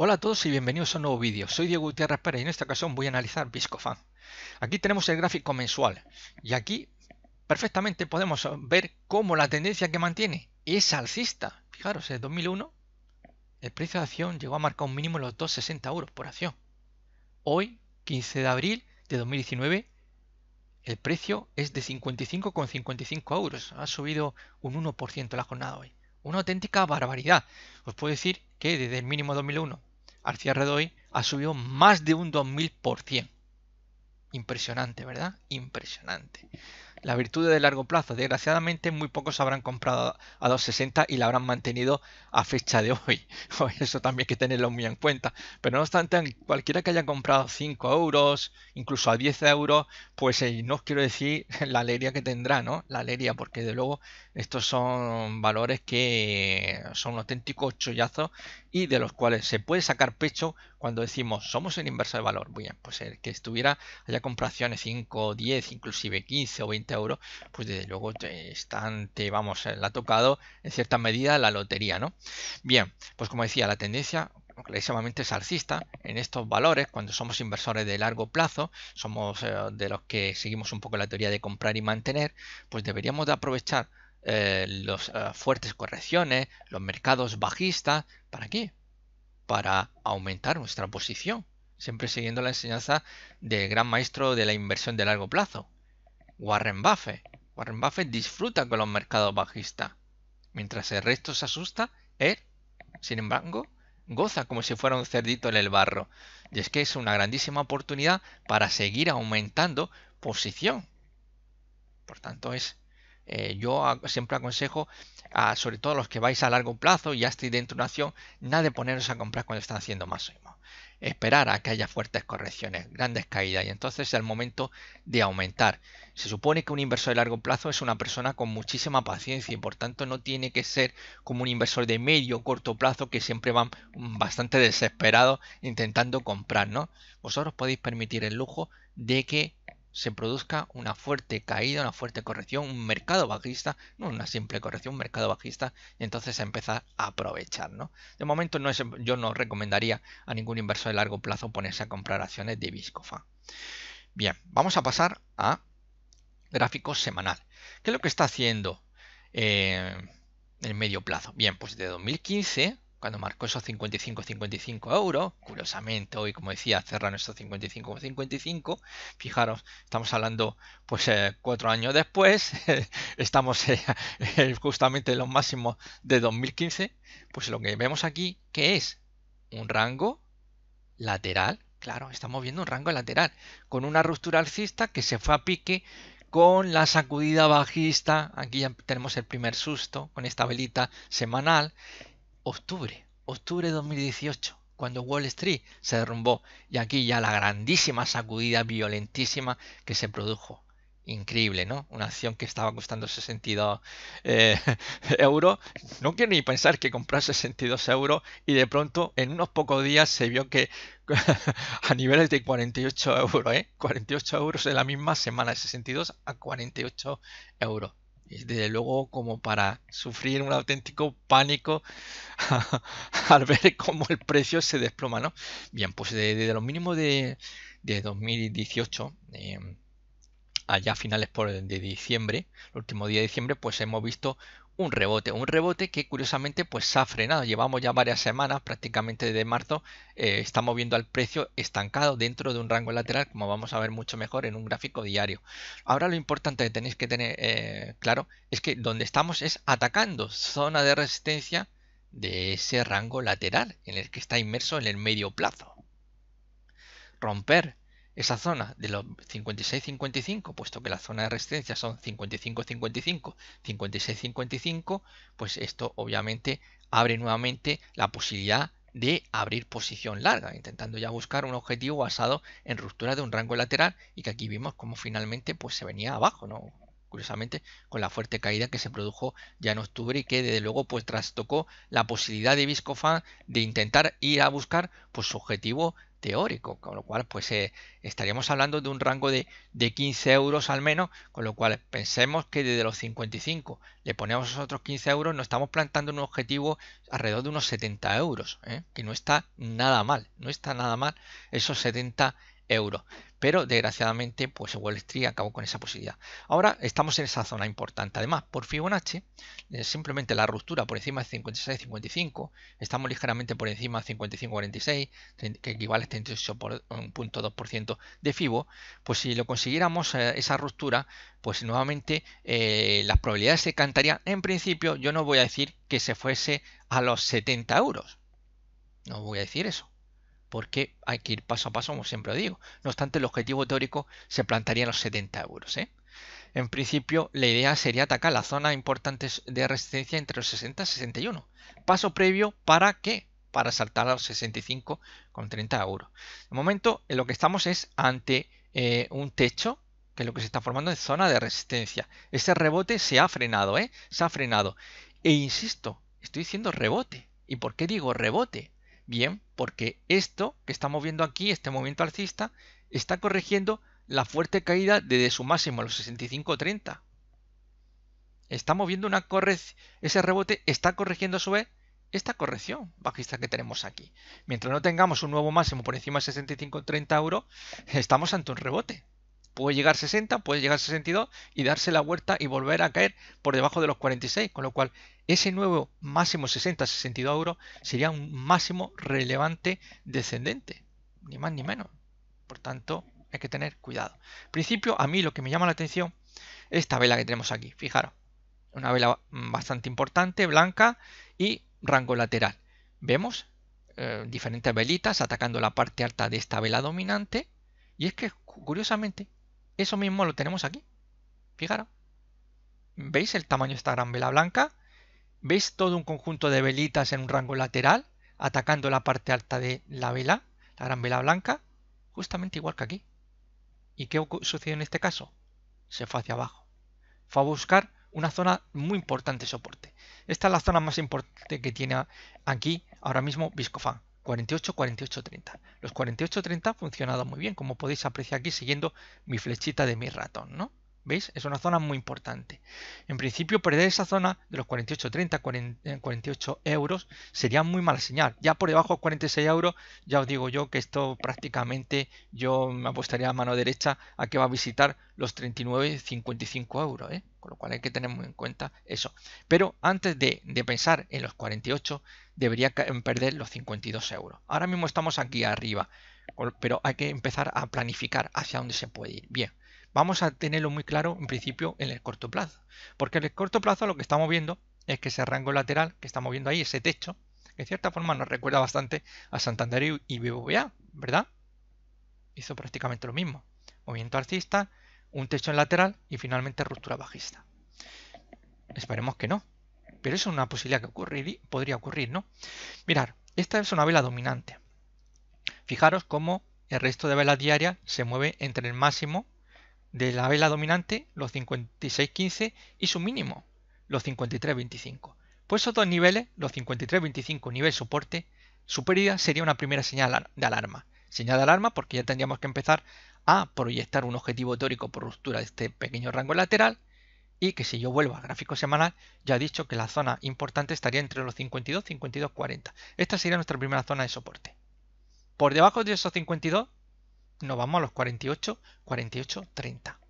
Hola a todos y bienvenidos a un nuevo vídeo. Soy Diego Gutiérrez Pérez y en esta ocasión voy a analizar Viscofan. Aquí tenemos el gráfico mensual y aquí perfectamente podemos ver cómo la tendencia que mantiene es alcista. Fijaros, en 2001 el precio de acción llegó a marcar un mínimo de los 2,60 euros por acción. Hoy, 15 de abril de 2019, el precio es de 55,55 euros. Ha subido un 1% la jornada hoy. Una auténtica barbaridad. Os puedo decir que desde el mínimo 2001 García Redoy ha subido más de un 2000%. Impresionante, ¿verdad? Impresionante la virtud de largo plazo. Desgraciadamente, muy pocos habrán comprado a 260 y la habrán mantenido a fecha de hoy. Eso también hay que tenerlo muy en cuenta. Pero no obstante, cualquiera que haya comprado 5 euros, incluso a 10 euros, pues eh, no os quiero decir la alegría que tendrá, ¿no? La alegría, porque de luego estos son valores que son auténticos chollazos y de los cuales se puede sacar pecho cuando decimos somos el inversor de valor, bien, pues el que estuviera, haya compraciones 5, 10, inclusive 15 o 20 euros, pues desde luego te vamos, eh, le ha tocado en cierta medida la lotería, ¿no? Bien, pues como decía, la tendencia clarísimamente es alcista en estos valores cuando somos inversores de largo plazo somos eh, de los que seguimos un poco la teoría de comprar y mantener pues deberíamos de aprovechar eh, las fuertes correcciones, los mercados bajistas, ¿para qué? para aumentar nuestra posición, siempre siguiendo la enseñanza del gran maestro de la inversión de largo plazo, Warren Buffett. Warren Buffett disfruta con los mercados bajistas, mientras el resto se asusta, él, sin embargo, goza como si fuera un cerdito en el barro. Y es que es una grandísima oportunidad para seguir aumentando posición. Por tanto, es eh, yo siempre aconsejo, a, sobre todo a los que vais a largo plazo y ya estáis dentro de una acción, nada de poneros a comprar cuando están haciendo más o menos, Esperar a que haya fuertes correcciones, grandes caídas y entonces es el momento de aumentar. Se supone que un inversor de largo plazo es una persona con muchísima paciencia y por tanto no tiene que ser como un inversor de medio o corto plazo que siempre van bastante desesperados intentando comprar, ¿no? Vosotros podéis permitir el lujo de que se produzca una fuerte caída, una fuerte corrección, un mercado bajista, no una simple corrección, un mercado bajista, y entonces empieza a aprovechar, De momento no yo no recomendaría a ningún inversor de largo plazo ponerse a comprar acciones de Biscofa. Bien, vamos a pasar a gráfico semanal. ¿Qué es lo que está haciendo eh, en el medio plazo? Bien, pues de 2015 cuando marcó esos 55,55 euros, curiosamente hoy, como decía, cerran esos 55 fijaros, estamos hablando pues eh, cuatro años después, estamos eh, eh, justamente en los máximos de 2015, pues lo que vemos aquí que es un rango lateral, claro, estamos viendo un rango lateral, con una ruptura alcista que se fue a pique con la sacudida bajista, aquí ya tenemos el primer susto con esta velita semanal octubre, octubre de 2018, cuando Wall Street se derrumbó y aquí ya la grandísima sacudida violentísima que se produjo. Increíble, ¿no? Una acción que estaba costando 62 eh, euros. No quiero ni pensar que compró 62 euros y de pronto en unos pocos días se vio que a niveles de 48 euros, ¿eh? 48 euros en la misma semana, 62 a 48 euros desde luego como para sufrir un auténtico pánico al ver cómo el precio se desploma, ¿no? Bien, pues desde lo los mínimos de, 2018, em, allá finales por, de diciembre, el último día de diciembre, pues hemos visto un rebote, un rebote que curiosamente pues se ha frenado. Llevamos ya varias semanas, prácticamente desde marzo, está eh, estamos viendo al precio estancado dentro de un rango lateral, como vamos a ver mucho mejor en un gráfico diario. Ahora lo importante que tenéis que tener eh, claro es que donde estamos es atacando zona de resistencia de ese rango lateral en el que está inmerso en el medio plazo. Romper esa zona de los 56-55, puesto que la zona de resistencia son 55-55, 56-55, pues esto obviamente abre nuevamente la posibilidad de abrir posición larga, intentando ya buscar un objetivo basado en ruptura de un rango lateral y que aquí vimos como finalmente pues se venía abajo, ¿no? curiosamente con la fuerte caída que se produjo ya en octubre y que desde luego pues trastocó la posibilidad de Viscofan de intentar ir a buscar pues su objetivo teórico, con lo cual pues eh, estaríamos hablando de un rango de, 15 euros al menos, con lo cual pensemos que desde los 55 le ponemos otros 15 euros, nos estamos plantando un objetivo alrededor de unos 70 euros, ¿eh? que no está nada mal, no está nada mal esos 70 euros euros. Pero desgraciadamente, pues Wall Street acabó con esa posibilidad. Ahora estamos en esa zona importante. Además, por Fibonacci, eh, simplemente la ruptura por encima de 56.55, estamos ligeramente por encima de 55.46, que equivale a 38.2% de Fibo. Pues si lo consiguiéramos eh, esa ruptura, pues nuevamente eh, las probabilidades se cantarían. En principio, yo no voy a decir que se fuese a los 70 euros. No voy a decir eso porque hay que ir paso a paso, como siempre digo. No obstante, el objetivo teórico se plantaría en los 70 euros. ¿eh? En principio, la idea sería atacar la zona importante de resistencia entre los 60 y 61. Paso previo para qué? Para saltar a los 65 con 30 euros. De momento, lo que estamos es ante eh, un techo que es lo que se está formando en zona de resistencia. Ese rebote se ha frenado, ¿eh? Se ha frenado. E insisto, estoy diciendo rebote. ¿Y por qué digo rebote? Bien, porque esto que estamos viendo aquí, este movimiento alcista, está corrigiendo la fuerte caída desde su máximo, a los 65.30. Estamos viendo una corrección, ese rebote está corrigiendo a su vez esta corrección bajista que tenemos aquí. Mientras no tengamos un nuevo máximo por encima de 65.30 euros, estamos ante un rebote. Puede llegar 60, puede llegar 62 y darse la vuelta y volver a caer por debajo de los 46, con lo cual ese nuevo máximo 60-62 euros sería un máximo relevante descendente, ni más ni menos. Por tanto, hay que tener cuidado. En principio, a mí lo que me llama la atención es esta vela que tenemos aquí, fijaros. Una vela bastante importante, blanca y rango lateral. Vemos eh, diferentes velitas atacando la parte alta de esta vela dominante. Y es que, curiosamente, eso mismo lo tenemos aquí. Fijaros. ¿Veis el tamaño de esta gran vela blanca? ¿Veis todo un conjunto de velitas en un rango lateral, atacando la parte alta de la vela, la gran vela blanca? Justamente igual que aquí. ¿Y qué sucedió en este caso? Se fue hacia abajo. Fue a buscar una zona muy importante de soporte. Esta es la zona más importante que tiene aquí ahora mismo Viscofan. 48, 48, 30. Los 48, 30 han funcionado muy bien, como podéis apreciar aquí siguiendo mi flechita de mi ratón, ¿no? ¿Veis? Es una zona muy importante. En principio, perder esa zona de los 48, 30, 48 euros sería muy mala señal. Ya por debajo de 46 euros, ya os digo yo que esto prácticamente yo me apostaría a mano derecha a que va a visitar los 39, 55 euros. ¿eh? Con lo cual hay que tener muy en cuenta eso. Pero antes de pensar en los 48, debería perder los 52 euros. Ahora mismo estamos aquí arriba, pero hay que empezar a planificar hacia dónde se puede ir. Bien vamos a tenerlo muy claro en principio en el corto plazo. Porque en el corto plazo lo que estamos viendo es que ese rango lateral que estamos viendo ahí, ese techo, que de cierta forma nos recuerda bastante a Santander y BBVA, ¿verdad? Hizo prácticamente lo mismo. Movimiento alcista, un techo en lateral y finalmente ruptura bajista. Esperemos que no. Pero es una posibilidad que podría ocurrir, ¿no? Mirar, esta es una vela dominante. Fijaros cómo el resto de velas diarias se mueve entre el máximo de la vela dominante, los 56.15, y su mínimo, los 53.25. Pues esos dos niveles, los 53.25 nivel soporte, su sería una primera señal de alarma. Señal de alarma porque ya tendríamos que empezar a proyectar un objetivo teórico por ruptura de este pequeño rango lateral y que si yo vuelvo al gráfico semanal, ya he dicho que la zona importante estaría entre los 52 y 52.40. Esta sería nuestra primera zona de soporte. Por debajo de esos 52 nos vamos a los 48, 48, 30.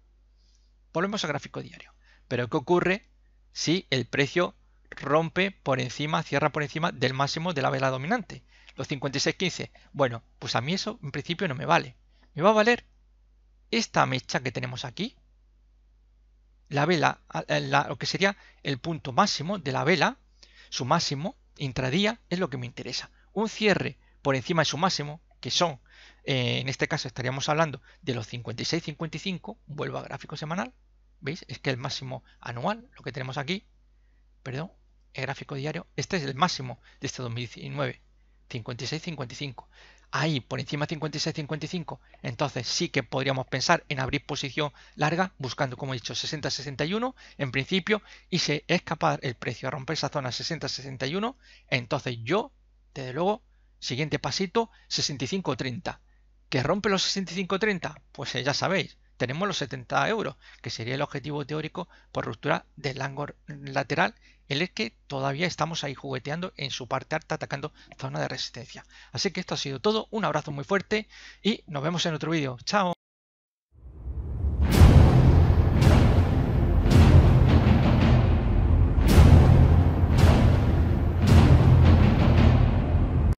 Volvemos al gráfico diario. Pero ¿qué ocurre si el precio rompe por encima, cierra por encima del máximo de la vela dominante? Los 56, 15 Bueno, pues a mí eso en principio no me vale. Me va a valer esta mecha que tenemos aquí. La vela, lo que sería el punto máximo de la vela, su máximo intradía es lo que me interesa. Un cierre por encima de su máximo que son, eh, en este caso estaríamos hablando de los 56.55 vuelvo a gráfico semanal, ¿veis? Es que el máximo anual, lo que tenemos aquí, perdón, el gráfico diario, este es el máximo de este 2019, 56.55 Ahí, por encima de 56.55 entonces sí que podríamos pensar en abrir posición larga, buscando, como he dicho, 60.61 61 en principio, y si es el precio a romper esa zona 60.61 61 entonces yo, desde luego, Siguiente pasito, 65.30. ¿Que rompe los 65.30? Pues eh, ya sabéis, tenemos los 70 euros, que sería el objetivo teórico por ruptura del ángulo lateral, en el que todavía estamos ahí jugueteando en su parte alta, atacando zona de resistencia. Así que esto ha sido todo, un abrazo muy fuerte y nos vemos en otro vídeo. ¡Chao!